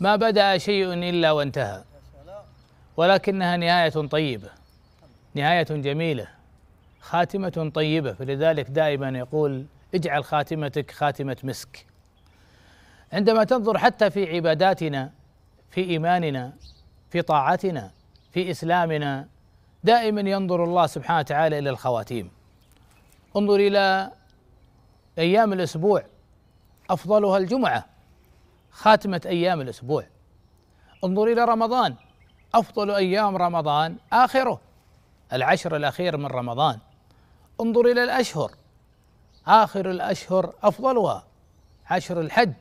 ما بدأ شيء إلا وانتهى ولكنها نهاية طيبة نهاية جميلة خاتمة طيبة فلذلك دائما يقول اجعل خاتمتك خاتمة مسك عندما تنظر حتى في عباداتنا في إيماننا في طاعتنا في إسلامنا دائما ينظر الله سبحانه وتعالى إلى الخواتيم انظر إلى أيام الأسبوع أفضلها الجمعة خاتمة أيام الأسبوع انظر إلى رمضان أفضل أيام رمضان آخره العشر الأخير من رمضان انظر إلى الأشهر آخر الأشهر أفضلها عشر الحج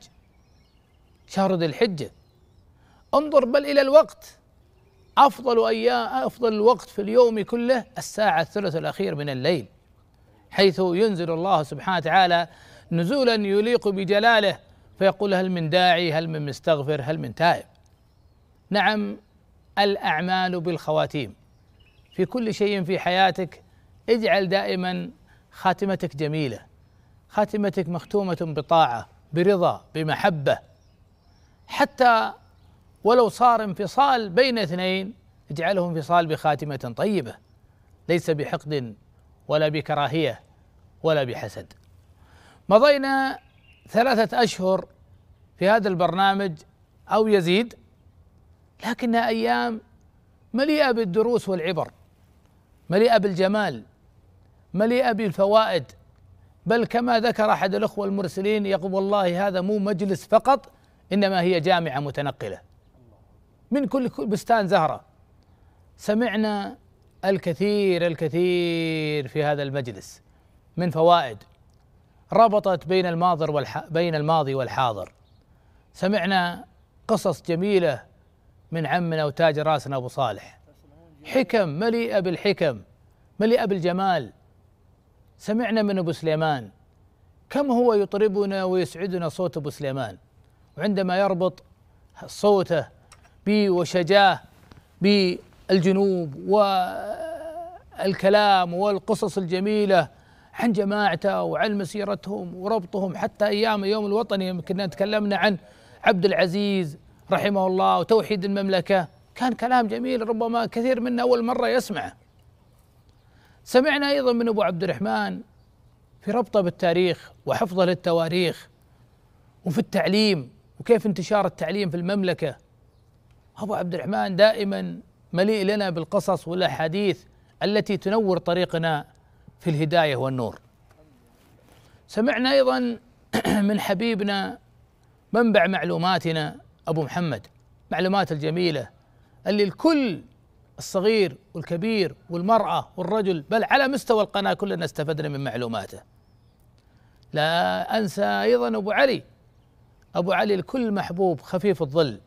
شهر ذي الحجة انظر بل إلى الوقت أفضل أيام أفضل الوقت في اليوم كله الساعة الثلث الأخير من الليل حيث ينزل الله سبحانه وتعالى نزولا يليق بجلاله فيقول هل من داعي هل من مستغفر هل من تائب نعم الاعمال بالخواتيم في كل شيء في حياتك اجعل دائما خاتمتك جميله خاتمتك مختومه بطاعه برضا بمحبه حتى ولو صار انفصال بين اثنين اجعله انفصال بخاتمه طيبه ليس بحقد ولا بكراهيه ولا بحسد مضينا ثلاثة أشهر في هذا البرنامج أو يزيد لكنها أيام مليئة بالدروس والعبر مليئة بالجمال مليئة بالفوائد بل كما ذكر أحد الأخوة المرسلين يقول والله هذا مو مجلس فقط إنما هي جامعة متنقلة من كل بستان زهرة سمعنا الكثير الكثير في هذا المجلس من فوائد ربطت بين الماضر والح... بين الماضي والحاضر سمعنا قصص جميلة من عمنا وتاج راسنا أبو صالح حكم مليئة بالحكم مليئة بالجمال سمعنا من أبو سليمان كم هو يطربنا ويسعدنا صوت أبو سليمان وعندما يربط صوته بي وشجاه بالجنوب والكلام والقصص الجميله عن جماعته وعن مسيرتهم وربطهم حتى ايام يوم الوطني يمكن تكلمنا عن عبد العزيز رحمه الله وتوحيد المملكه كان كلام جميل ربما كثير منا اول مره يسمعه سمعنا ايضا من ابو عبد الرحمن في ربطه بالتاريخ وحفظه للتواريخ وفي التعليم وكيف انتشار التعليم في المملكه ابو عبد الرحمن دائما مليء لنا بالقصص والاحاديث التي تنور طريقنا في الهدايه والنور سمعنا ايضا من حبيبنا منبع معلوماتنا ابو محمد معلومات الجميله اللي الكل الصغير والكبير والمراه والرجل بل على مستوى القناه كلنا استفدنا من معلوماته لا انسى ايضا ابو علي ابو علي الكل محبوب خفيف الظل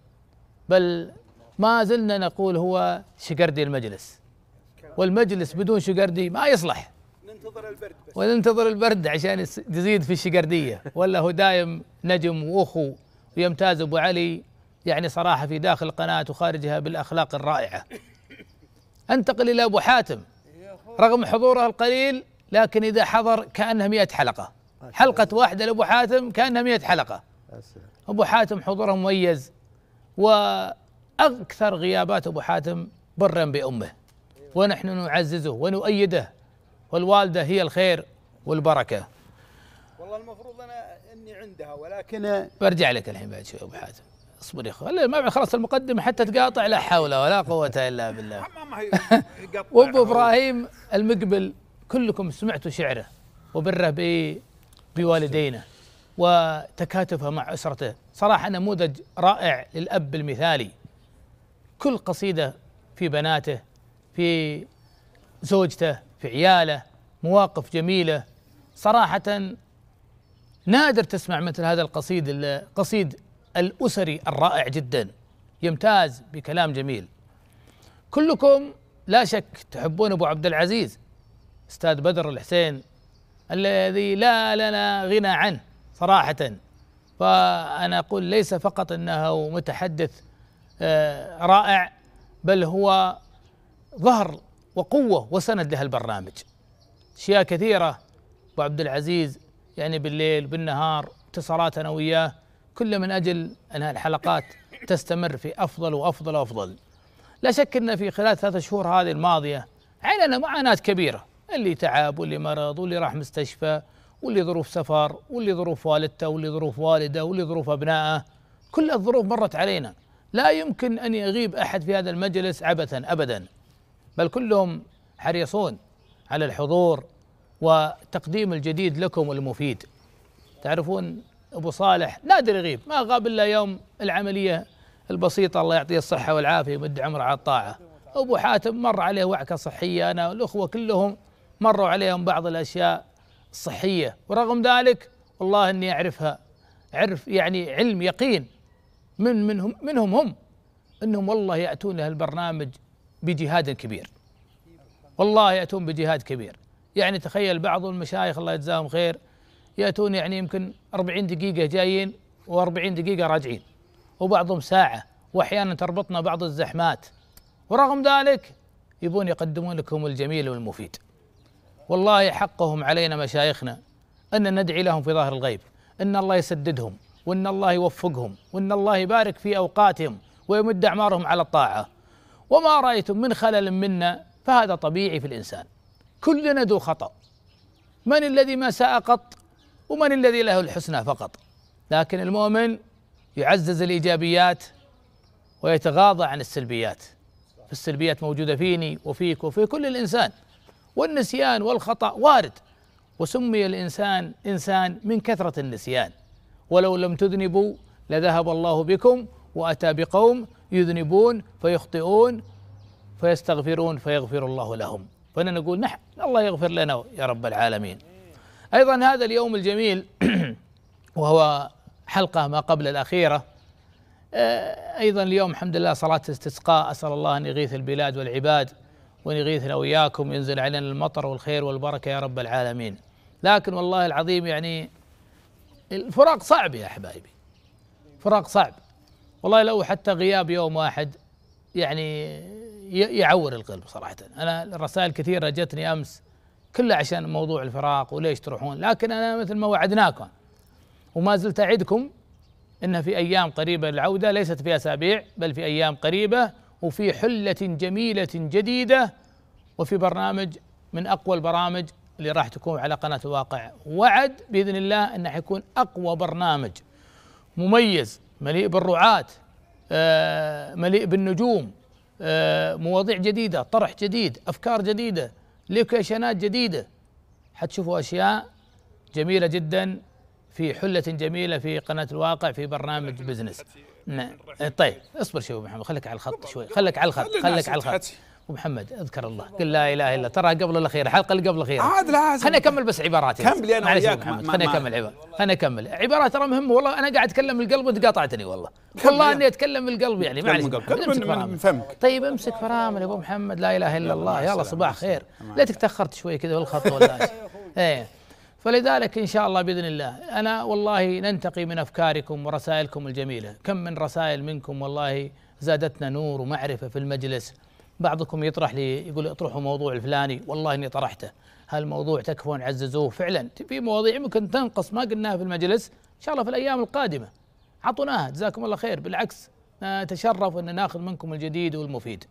بل ما زلنا نقول هو شقردي المجلس والمجلس بدون شقردي ما يصلح ننتظر البرد بس وننتظر البرد عشان يزيد في الشقردية ولا هو دايم نجم وأخو ويمتاز أبو علي يعني صراحة في داخل القناة وخارجها بالأخلاق الرائعة أنتقل إلى أبو حاتم رغم حضوره القليل لكن إذا حضر كأنها مئة حلقة حلقة واحدة لأبو حاتم كأنها مئة حلقة أبو حاتم حضوره مميز وأكثر غيابات أبو حاتم برا بأمه أيوة. ونحن نعززه ونؤيده والوالده هي الخير والبركه والله المفروض انا اني عندها ولكن برجع لك الحين بعد شوي ابو حاتم اصبر يا اخوي ما خلاص المقدمه حتى تقاطع لا حول ولا قوه الا بالله وابو ابراهيم المقبل كلكم سمعتوا شعره وبره بوالدينه وتكاتفه مع اسرته صراحه نموذج رائع للاب المثالي كل قصيده في بناته في زوجته في عياله مواقف جميله صراحه نادر تسمع مثل هذا القصيد القصيد الاسري الرائع جدا يمتاز بكلام جميل كلكم لا شك تحبون ابو عبد العزيز استاذ بدر الحسين الذي لا لنا غنى عنه صراحه فانا اقول ليس فقط انه متحدث آه، رائع بل هو ظهر وقوة وسند لهالبرنامج أشياء كثيرة أبو عبد العزيز يعني بالليل بالنهار اتصالات أنا وياه كله من أجل أن الحلقات تستمر في أفضل وأفضل وأفضل لا شك أن في خلال ثلاثة شهور هذه الماضية عانينا معاناة كبيرة اللي تعب واللي مرض واللي راح مستشفى واللي ظروف سفر واللي ظروف والدته واللي ظروف والده واللي ظروف أبنائه كل الظروف مرت علينا لا يمكن أن يغيب أحد في هذا المجلس عبثا أبدا بل كلهم حريصون على الحضور وتقديم الجديد لكم والمفيد تعرفون ابو صالح نادر يغيب ما غاب الا يوم العمليه البسيطه الله يعطيه الصحه والعافيه يمد عمره على الطاعه ابو حاتم مر عليه وعكه صحيه انا والاخوه كلهم مروا عليهم بعض الاشياء الصحيه ورغم ذلك والله اني اعرفها عرف يعني علم يقين من منهم منهم هم انهم والله ياتون لهالبرنامج بجهاد كبير والله يأتون بجهاد كبير يعني تخيل بعض المشايخ الله يجزاهم خير يأتون يعني يمكن 40 دقيقة جايين و40 دقيقة راجعين وبعضهم ساعة وأحيانا تربطنا بعض الزحمات ورغم ذلك يبون يقدمون لكم الجميل والمفيد والله حقهم علينا مشايخنا أن ندعي لهم في ظاهر الغيب أن الله يسددهم وأن الله يوفقهم وأن الله يبارك في أوقاتهم ويمد أعمارهم على الطاعة وما رأيتم من خلل منا فهذا طبيعي في الإنسان كلنا ذو خطأ من الذي ما ساء قط ومن الذي له الحسنى فقط لكن المؤمن يعزز الإيجابيات ويتغاضى عن السلبيات فالسلبيات موجودة فيني وفيك وفي كل الإنسان والنسيان والخطأ وارد وسمي الإنسان إنسان من كثرة النسيان ولو لم تذنبوا لذهب الله بكم وأتى بقوم يذنبون فيخطئون فيستغفرون فيغفر الله لهم فانا نقول نحن الله يغفر لنا يا رب العالمين ايضا هذا اليوم الجميل وهو حلقه ما قبل الاخيره آه، ايضا اليوم الحمد لله صلاه استسقاء اسال الله ان يغيث البلاد والعباد وان يغيثنا واياكم ينزل علينا المطر والخير والبركه يا رب العالمين لكن والله العظيم يعني الفراق صعب يا حبايبي فراق صعب والله لو حتى غياب يوم واحد يعني يعور القلب صراحة أنا الرسائل كثيرة جتني أمس كلها عشان موضوع الفراق وليش تروحون لكن أنا مثل ما وعدناكم وما زلت أعدكم إنها في أيام قريبة للعودة ليست في أسابيع بل في أيام قريبة وفي حلة جميلة جديدة وفي برنامج من أقوى البرامج اللي راح تكون على قناة الواقع وعد بإذن الله أنه حيكون أقوى برنامج مميز مليء بالرعاة آه، مليء بالنجوم آه، مواضيع جديدة طرح جديد أفكار جديدة لوكيشنات جديدة حتشوفوا أشياء جميلة جدا في حلة جميلة في قناة الواقع في برنامج بزنس نعم طيب اصبر شوي محمد خليك على الخط شوي خليك على الخط خليك على الخط ومحمد اذكر الله قل لا اله الا ترى قبل الاخير الحلقه اللي قبل الاخير عاد لا خليني اكمل بس عباراتي كمل انا وياك خليني اكمل عبارات خليني اكمل عبارات ترى مهمه والله انا قاعد اتكلم القلب وانت قاطعتني والله والله اني اتكلم القلب يعني معلش من فمك طيب امسك فرامل يا ابو محمد لا اله الا الله يلا صباح خير ليتك تاخرت شوي كذا والخط ولا ايه فلذلك ان شاء الله باذن الله انا والله ننتقي من افكاركم ورسائلكم الجميله كم من رسائل منكم والله زادتنا نور ومعرفه في المجلس بعضكم يطرح لي يقول اطرحوا موضوع الفلاني والله اني طرحته هالموضوع تكفون عززوه فعلا في مواضيع ممكن تنقص ما قلناها في المجلس ان شاء الله في الايام القادمه اعطوناها جزاكم الله خير بالعكس نتشرف ان ناخذ منكم الجديد والمفيد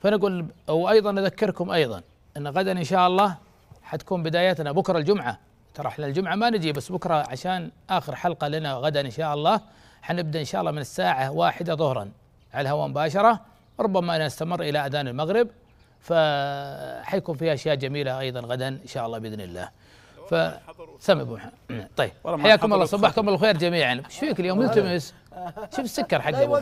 فنقول وايضا اذكركم ايضا ان غدا ان شاء الله حتكون بدايتنا بكره الجمعه ترى احنا الجمعه ما نجي بس بكره عشان اخر حلقه لنا غدا ان شاء الله حنبدا ان شاء الله من الساعه واحدة ظهرا على الهواء مباشره ربما أن يستمر إلى أذان المغرب فحيكون فيها أشياء جميلة أيضا غدا إن شاء الله بإذن الله ف سامي ابو نعم، طيب حياكم الله صبحكم بالخير جميعا ايش فيك اليوم ملتمس شوف السكر حق ابو